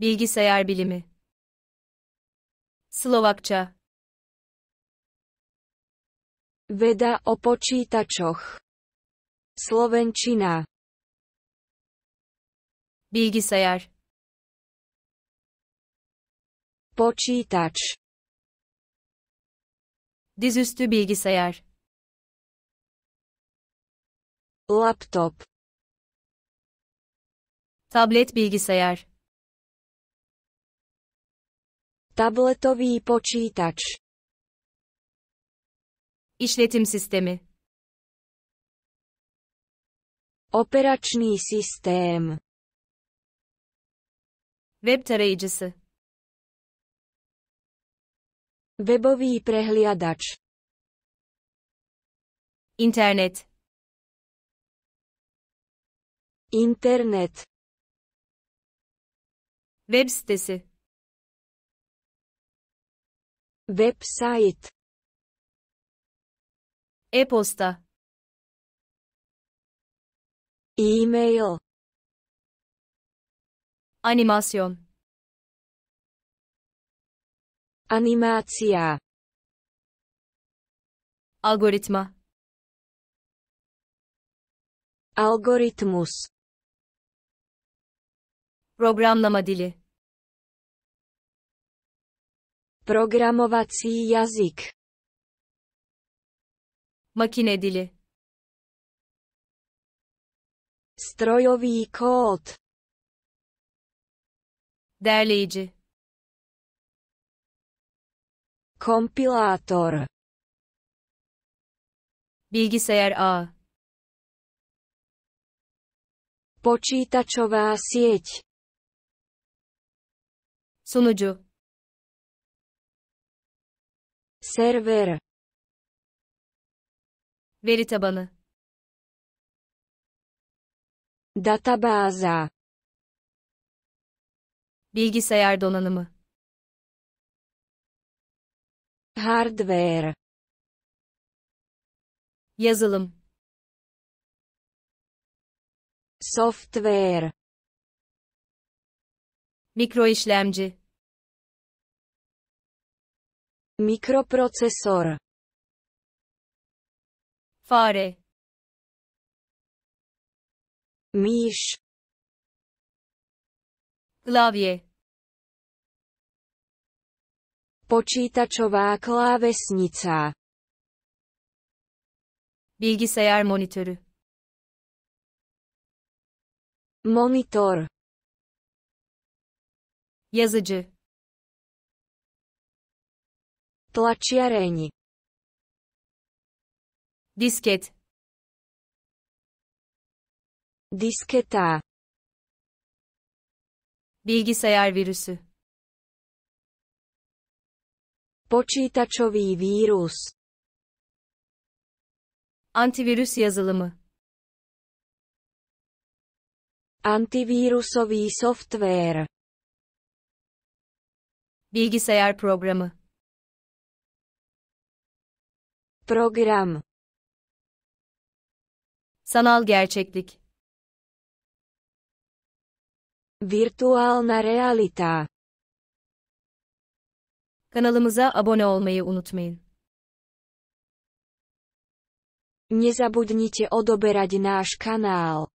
Bilgisayar bilimi. Slovakça. Veda o počítačoch. Slovenčina. Bilgisayar. Počítač. Dizüstü bilgisayar. Laptop. Tablet bilgisayar. Tabletový počítač. İşletim sistemi. Operačný systém. Web tarayıcısı. Webový prehliadač. Internet. Internet. Web sitesi. website e-posta e-mail animasyon animacja algoritma algoritmus programlama dili Programovací jazyk. Makine dili. Strojový kód. Derleyici. Kompilátor. Bilgisayar A. Počítačová sieť. Sunucu. Server. Veri tabanı. Databaza. Bilgisayar donanımı. Hardware. Yazılım. Software. Mikroişlemci. Mikroprocesor. Fare. Myš. Klavie. Počítačová klávesnica. Bilgisayar monitörü. Monitor. Yazıcı. Tlačiareň. Disket. Disketa. Bilgisayar virüsü. Počítačový vírus. Antivirüs yazılımı. Antivirusový software. Bilgisayar programı. Program Sanal gerçeklik Virtuálna realita Kanalımıza abone olmayı unutmayın. Nezabudnite odoberať náš kanál.